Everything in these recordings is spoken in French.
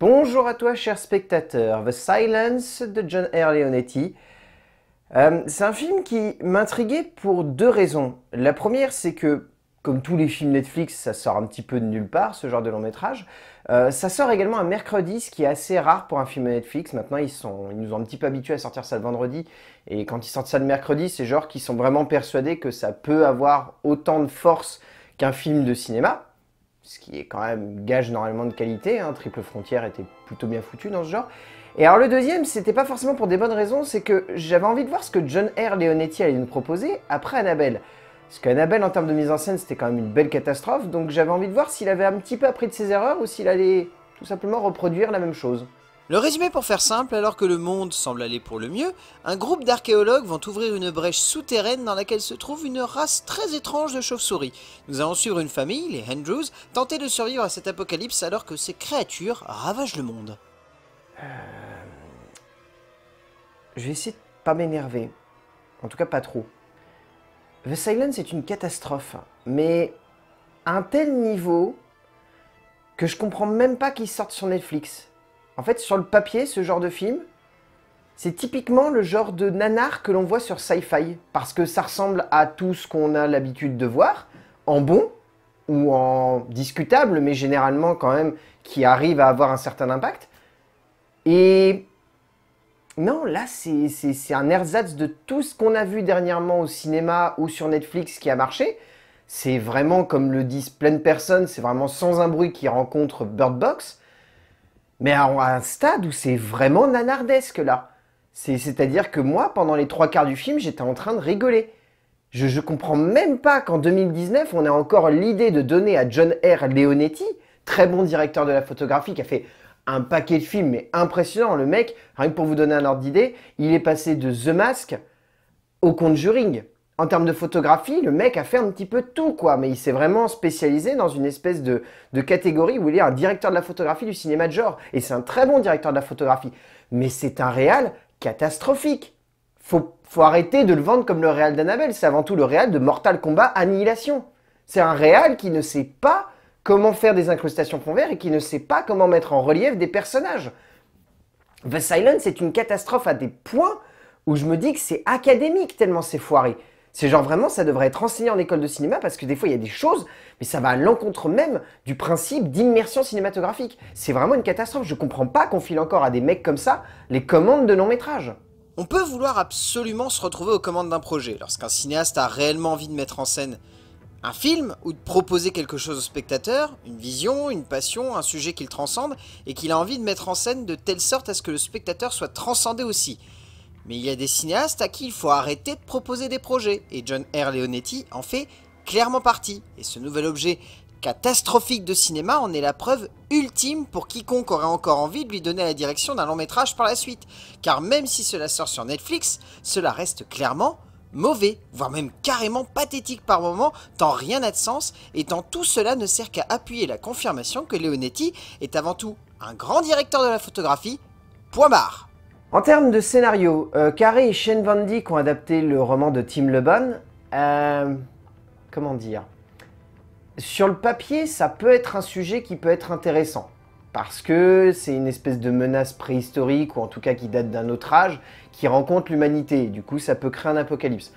Bonjour à toi, cher spectateur. The Silence de John R. Leonetti. Euh, c'est un film qui m'intriguait pour deux raisons. La première, c'est que, comme tous les films Netflix, ça sort un petit peu de nulle part, ce genre de long métrage. Euh, ça sort également un mercredi, ce qui est assez rare pour un film Netflix. Maintenant, ils, sont, ils nous ont un petit peu habitués à sortir ça le vendredi. Et quand ils sortent ça le mercredi, c'est genre qu'ils sont vraiment persuadés que ça peut avoir autant de force qu'un film de cinéma ce qui est quand même gage normalement de qualité. Hein. Triple Frontière était plutôt bien foutu dans ce genre. Et alors le deuxième, c'était pas forcément pour des bonnes raisons, c'est que j'avais envie de voir ce que John R. Leonetti allait nous proposer après Annabelle. Parce qu'Annabelle, en termes de mise en scène, c'était quand même une belle catastrophe, donc j'avais envie de voir s'il avait un petit peu appris de ses erreurs ou s'il allait tout simplement reproduire la même chose. Le résumé pour faire simple, alors que le monde semble aller pour le mieux, un groupe d'archéologues vont ouvrir une brèche souterraine dans laquelle se trouve une race très étrange de chauves-souris. Nous allons suivre une famille, les Andrews, tenter de survivre à cet apocalypse alors que ces créatures ravagent le monde. Euh, je vais essayer de pas m'énerver. En tout cas pas trop. The Silence est une catastrophe, mais à un tel niveau que je comprends même pas qu'il sorte sur Netflix. En fait, sur le papier, ce genre de film, c'est typiquement le genre de nanar que l'on voit sur sci-fi, parce que ça ressemble à tout ce qu'on a l'habitude de voir, en bon ou en discutable, mais généralement quand même qui arrive à avoir un certain impact. Et non, là c'est un ersatz de tout ce qu'on a vu dernièrement au cinéma ou sur Netflix qui a marché. C'est vraiment, comme le disent plein de personnes, c'est vraiment sans un bruit qui rencontre Bird Box mais à un stade où c'est vraiment nanardesque là. C'est-à-dire que moi, pendant les trois quarts du film, j'étais en train de rigoler. Je, ne comprends même pas qu'en 2019, on a encore l'idée de donner à John R. Leonetti, très bon directeur de la photographie, qui a fait un paquet de films, mais impressionnant. Le mec, rien que pour vous donner un ordre d'idée, il est passé de The Mask au Conjuring en termes de photographie, le mec a fait un petit peu tout, quoi. Mais il s'est vraiment spécialisé dans une espèce de, catégorie où il est un directeur de la photographie du cinéma de genre. Et c'est un très bon directeur de la photographie. Mais c'est un réal catastrophique. Faut, arrêter de le vendre comme le réal d'Annabelle. C'est avant tout le réal de Mortal Kombat Annihilation. C'est un réal qui ne sait pas comment faire des incrustations fond et qui ne sait pas comment mettre en relief des personnages. The Silence est une catastrophe à des points où je me dis que c'est académique tellement c'est foiré. C'est genre vraiment, ça devrait être enseigné en école de cinéma parce que des fois, il y a des choses, mais ça va à l'encontre même du principe d'immersion cinématographique. C'est vraiment une catastrophe. Je comprends pas qu'on file encore à des mecs comme ça les commandes de long métrage. On peut vouloir absolument se retrouver aux commandes d'un projet lorsqu'un cinéaste a réellement envie de mettre en scène un film ou de proposer quelque chose au spectateur, une vision, une passion, un sujet qu'il transcende et qu'il a envie de mettre en scène de telle sorte à ce que le spectateur soit transcendé aussi. Mais il y a des cinéastes à qui il faut arrêter de proposer des projets, et John R. Leonetti en fait clairement partie. Et ce nouvel objet catastrophique de cinéma en est la preuve ultime pour quiconque aurait encore envie de lui donner la direction d'un long métrage par la suite. Car même si cela sort sur Netflix, cela reste clairement mauvais, voire même carrément pathétique par moments, tant rien n'a de sens, et tant tout cela ne sert qu'à appuyer la confirmation que Leonetti est avant tout un grand directeur de la photographie, point barre. En termes de scénario, euh, Carré et Shane Van Dyck ont adapté le roman de Tim LeBon. Euh, comment dire Sur le papier, ça peut être un sujet qui peut être intéressant. Parce que c'est une espèce de menace préhistorique, ou en tout cas qui date d'un autre âge, qui rencontre l'humanité. Du coup, ça peut créer un apocalypse.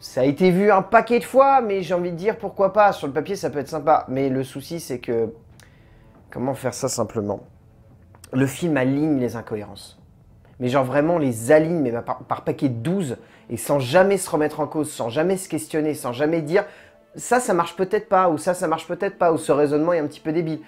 Ça a été vu un paquet de fois, mais j'ai envie de dire pourquoi pas. Sur le papier, ça peut être sympa. Mais le souci, c'est que. Comment faire ça simplement Le film aligne les incohérences mais genre vraiment les aligne mais par, par paquet de 12 et sans jamais se remettre en cause, sans jamais se questionner, sans jamais dire ça, ça marche peut-être pas, ou ça, ça marche peut-être pas, ou ce raisonnement est un petit peu débile.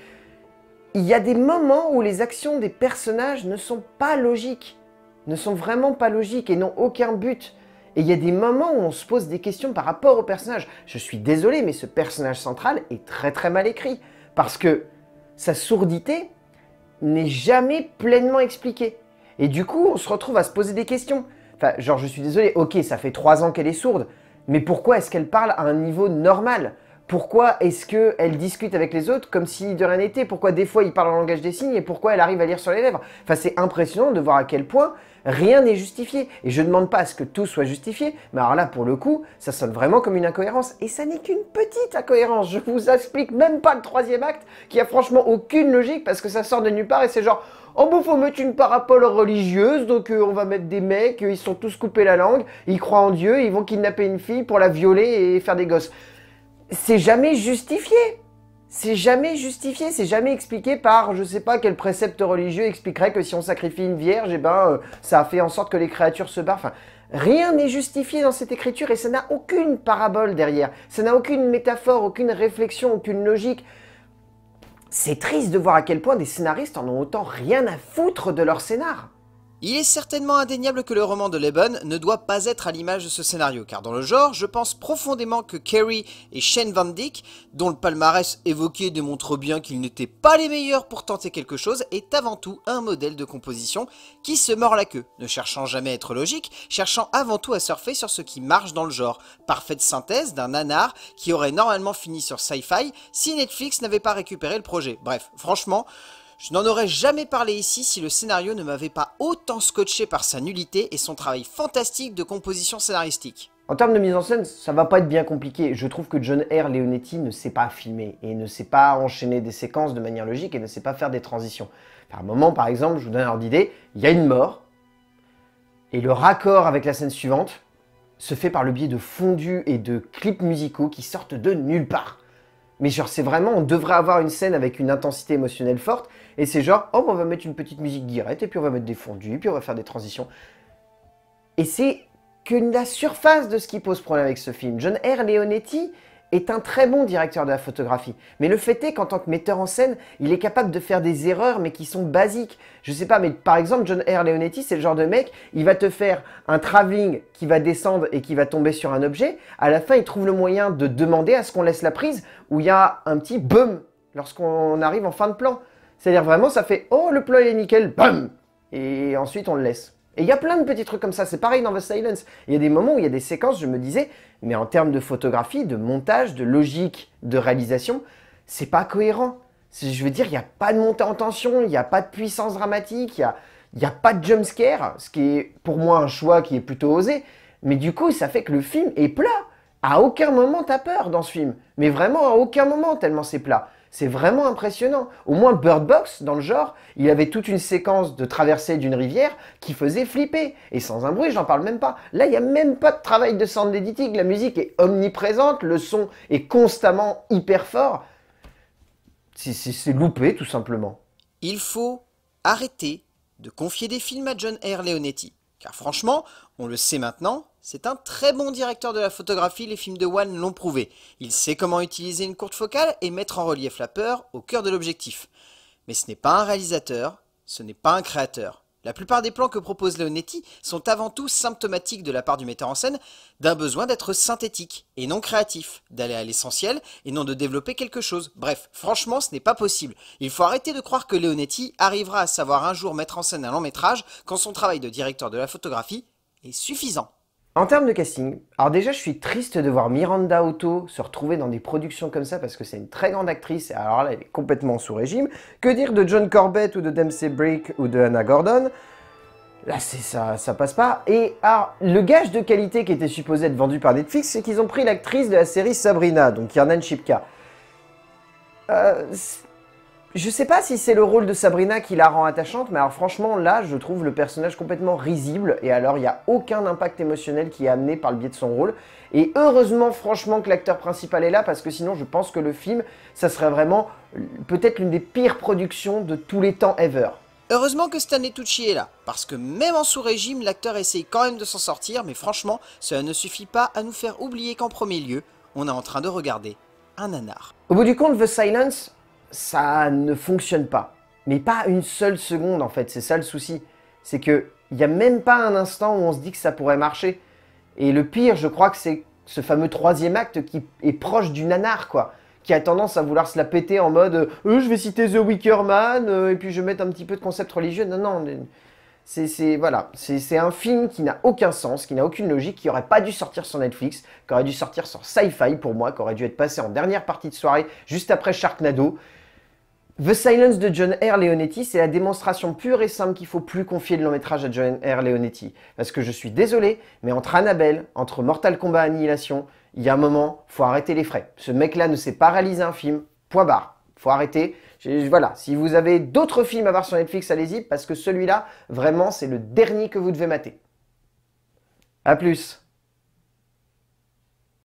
Il y a des moments où les actions des personnages ne sont pas logiques, ne sont vraiment pas logiques et n'ont aucun but. Et il y a des moments où on se pose des questions par rapport au personnage. Je suis désolé, mais ce personnage central est très très mal écrit, parce que sa sourdité n'est jamais pleinement expliquée. Et du coup, on se retrouve à se poser des questions. Enfin, genre, je suis désolé, ok, ça fait trois ans qu'elle est sourde, mais pourquoi est-ce qu'elle parle à un niveau normal pourquoi est-ce qu'elle discute avec les autres comme si de rien n'était Pourquoi des fois il parle en langage des signes et pourquoi elle arrive à lire sur les lèvres Enfin, c'est impressionnant de voir à quel point rien n'est justifié. Et je ne demande pas à ce que tout soit justifié, mais alors là, pour le coup, ça sonne vraiment comme une incohérence. Et ça n'est qu'une petite incohérence. Je vous explique même pas le troisième acte qui a franchement aucune logique parce que ça sort de nulle part et c'est genre. Oh, bouffe, faut mettre une parapole religieuse, donc euh, on va mettre des mecs, ils sont tous coupés la langue, ils croient en Dieu, ils vont kidnapper une fille pour la violer et faire des gosses c'est jamais justifié. C'est jamais justifié, c'est jamais expliqué par je sais pas quel précepte religieux expliquerait que si on sacrifie une vierge, eh ben euh, ça a fait en sorte que les créatures se barrent. rien n'est justifié dans cette écriture et ça n'a aucune parabole derrière. Ça n'a aucune métaphore, aucune réflexion, aucune logique. C'est triste de voir à quel point des scénaristes en ont autant rien à foutre de leur scénar. Il est certainement indéniable que le roman de Leben ne doit pas être à l'image de ce scénario, car dans le genre, je pense profondément que Kerry et Shane Van Dyck, dont le palmarès évoqué démontre bien qu'ils n'étaient pas les meilleurs pour tenter quelque chose, est avant tout un modèle de composition qui se mord la queue, ne cherchant jamais à être logique, cherchant avant tout à surfer sur ce qui marche dans le genre, parfaite synthèse d'un nanar qui aurait normalement fini sur sci-fi si Netflix n'avait pas récupéré le projet. Bref, franchement... Je n'en aurais jamais parlé ici si le scénario ne m'avait pas autant scotché par sa nullité et son travail fantastique de composition scénaristique. En termes de mise en scène, ça va pas être bien compliqué. Je trouve que John R. Leonetti ne sait pas filmer et ne sait pas enchaîner des séquences de manière logique et ne sait pas faire des transitions. Par moment, par exemple, je vous donne un ordre d'idée, il y a une mort et le raccord avec la scène suivante se fait par le biais de fondus et de clips musicaux qui sortent de nulle part. Mais genre, c'est vraiment, on devrait avoir une scène avec une intensité émotionnelle forte, et c'est genre, oh, on va mettre une petite musique guirette, et puis on va mettre des fondus, et puis on va faire des transitions. Et c'est que la surface de ce qui pose problème avec ce film. John R. Leonetti, est un très bon directeur de la photographie. Mais le fait est qu'en tant que metteur en scène, il est capable de faire des erreurs, mais qui sont basiques. Je sais pas, mais par exemple, John R. Leonetti, c'est le genre de mec, il va te faire un travelling qui va descendre et qui va tomber sur un objet. À la fin, il trouve le moyen de demander à ce qu'on laisse la prise où il y a un petit boom » lorsqu'on arrive en fin de plan. C'est-à-dire vraiment, ça fait « Oh, le plan est nickel, Et ensuite, on le laisse. Et il y a plein de petits trucs comme ça. C'est pareil dans The Silence. Il y a des moments où il y a des séquences, je me disais, mais en termes de photographie, de montage, de logique, de réalisation, c'est pas cohérent. Je veux dire, il n'y a pas de montée en tension, il n'y a pas de puissance dramatique, il n'y a, a pas de jumpscare, ce qui est pour moi un choix qui est plutôt osé. Mais du coup, ça fait que le film est plat. À aucun moment tu as peur dans ce film. Mais vraiment, à aucun moment, tellement c'est plat. C'est vraiment impressionnant. Au moins Bird Box, dans le genre, il avait toute une séquence de traversée d'une rivière qui faisait flipper. Et sans un bruit, j'en parle même pas. Là, il n'y a même pas de travail de sound editing. La musique est omniprésente, le son est constamment hyper fort. C'est loupé, tout simplement. Il faut arrêter de confier des films à John R. Leonetti. Car franchement, on le sait maintenant, c'est un très bon directeur de la photographie, les films de Wan l'ont prouvé. Il sait comment utiliser une courte focale et mettre en relief la peur au cœur de l'objectif. Mais ce n'est pas un réalisateur, ce n'est pas un créateur. La plupart des plans que propose Leonetti sont avant tout symptomatiques de la part du metteur en scène d'un besoin d'être synthétique et non créatif, d'aller à l'essentiel et non de développer quelque chose. Bref, franchement, ce n'est pas possible. Il faut arrêter de croire que Leonetti arrivera à savoir un jour mettre en scène un long métrage quand son travail de directeur de la photographie est suffisant. En termes de casting, alors déjà je suis triste de voir Miranda Otto se retrouver dans des productions comme ça parce que c'est une très grande actrice et alors là elle est complètement sous régime. Que dire de John Corbett ou de Dempsey Brick ou de Hannah Gordon Là c'est ça, ça passe pas. Et alors le gage de qualité qui était supposé être vendu par Netflix c'est qu'ils ont pris l'actrice de la série Sabrina, donc Kiernan Shipka. Euh, je sais pas si c'est le rôle de Sabrina qui la rend attachante, mais alors franchement, là, je trouve le personnage complètement risible, et alors il n'y a aucun impact émotionnel qui est amené par le biais de son rôle. Et heureusement, franchement, que l'acteur principal est là, parce que sinon, je pense que le film, ça serait vraiment peut-être l'une des pires productions de tous les temps ever. Heureusement que Stanley Tucci est là, parce que même en sous-régime, l'acteur essaye quand même de s'en sortir, mais franchement, cela ne suffit pas à nous faire oublier qu'en premier lieu, on est en train de regarder un nanar. Au bout du compte, The Silence, ça ne fonctionne pas. Mais pas une seule seconde en fait, c'est ça le souci. C'est que il n'y a même pas un instant où on se dit que ça pourrait marcher. Et le pire, je crois que c'est ce fameux troisième acte qui est proche du nanar, quoi. Qui a tendance à vouloir se la péter en mode euh, je vais citer The Wicker Man euh, et puis je vais mettre un petit peu de concept religieux. Non, non, c'est voilà, c'est un film qui n'a aucun sens, qui n'a aucune logique, qui aurait pas dû sortir sur Netflix, qui aurait dû sortir sur Sci-Fi pour moi, qui aurait dû être passé en dernière partie de soirée, juste après Sharknado. The Silence de John R. Leonetti, c'est la démonstration pure et simple qu'il faut plus confier le long métrage à John R. Leonetti. Parce que je suis désolé, mais entre Annabelle, entre Mortal Kombat Annihilation, il y a un moment, faut arrêter les frais. Ce mec-là ne sait pas réaliser un film, point barre. Faut arrêter. Voilà, si vous avez d'autres films à voir sur Netflix, allez-y, parce que celui-là, vraiment, c'est le dernier que vous devez mater. A plus